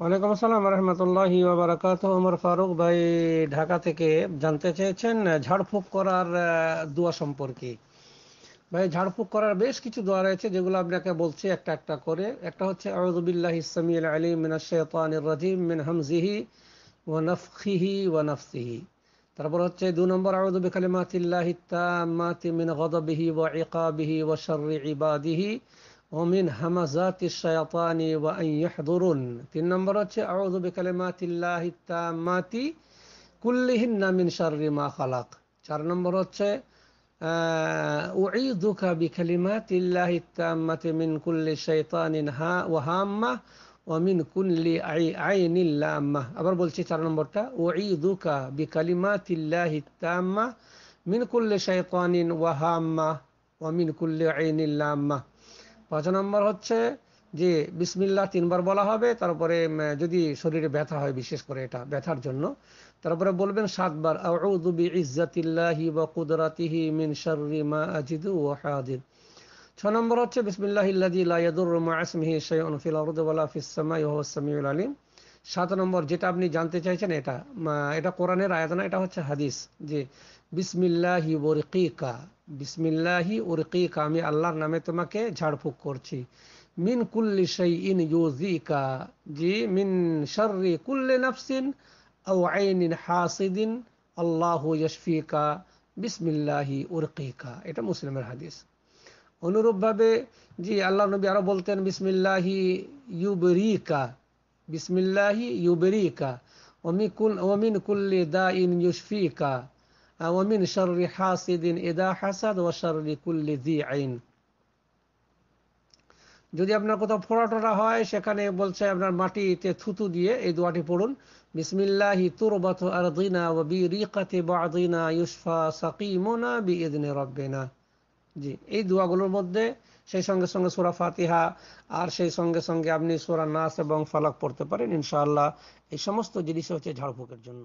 ওয়ালাইকুম আসসালাম রহমতুল্লাহ বারাকাত ওমর ফারুক ভাই ঢাকা থেকে জানতে চেয়েছেন ঝাড়ফুঁক করার দোয়া সম্পর্কে ভাই ঝাড়ফুঁক করার বেশ কিছু দোয়া রয়েছে যেগুলো আপনাকে বলছি একটা একটা করে একটা হচ্ছে আউদুবিল্লাহ ইসমিল আলী মিনাশানির রাজিম মিন হামজিহি ওয়া ওয়া ওয়ানফসিহি তারপর হচ্ছে দু নম্বর আউদুবি কালিমাতিল্লাহ তামাতি মিন গদবিহি ওয়া ইকাবিহি ওয়া শর্রি ইবাদিহি ومن همزات الشيطان وأن يحضرون تن نمبر أعوذ بكلمات الله التامات كلهن من شر ما خلق چار নম্বর آه، أعيذك بكلمات الله التامة من كل شيطان وهامة ومن كل عين لامة আবার বলছি চার নম্বরটা أعيذك بكلمات الله التامة من كل شيطان وهامة ومن كل عين لامة পাঁচ নম্বর হচ্ছে যে বিসমিল্লা তিনবার বলা হবে তারপরে যদি শরীরে ব্যথা হয় বিশেষ করে এটা ব্যথার জন্য তারপরে বলবেন সাতবার আউযু বিইজ্জাতিল্লাহি ওয়া কুদরাতিহি মিন শাররি মা আজিদু ওয়া হাদির ছ নম্বর হচ্ছে বিসমিল্লাহিল্লাযী লা ইয়াদুররু মা ইসমিহি শাইউন ফিল আরদি ওয়ালা ফিস সামাই ওয়া হুয়াস সামিউল আলিম সাত নম্বর যেটা আপনি জানতে চাইছেন এটা এটা কোরআনের না এটা হচ্ছে হাদিস যে বিসমিল্লাহি ওরকিকা বিসমিল্লাহি ওরকিকা আমি আল্লাহর নামে তোমাকে ঝাড়ফুঁক করছি মিন কুল্লি সেই ইন ইউজিকা জি মিন শর্রি কুল্লি নাফসিন আও আইনিন হাসিদিন আল্লাহ ইয়শফিকা বিসমিল্লাহি ওরকিকা এটা মুসলিমের হাদিস অনুরূপভাবে জি আল্লাহ নবী আরও বলতেন বিসমিল্লাহি ইউবরিকা بسم الله يبريك ومن كل, ومن كل داء يشفيك ومن شر حاسد إذا حسد وشر كل ذي عين যদি আপনার কোথাও ফোড়া টোড়া হয় সেখানে বলছে আপনার মাটিতে থুতু দিয়ে এই দোয়াটি পড়ুন বিসমিল্লাহি তুরবাত আরদিনা ওয়া বিরিকাতি বাদিনা ইউসফা সাকিমুনা বিইذনি রাব্বিনা জি এই দোয়াগুলোর মধ্যে সেই সঙ্গে সঙ্গে সুরা ফাতিহা আর সেই সঙ্গে সঙ্গে আপনি সুরা নাস এবং ফালাক পড়তে পারেন ইনশাআল্লাহ এই সমস্ত জিনিস হচ্ছে ঝাড়ফুঁকের জন্য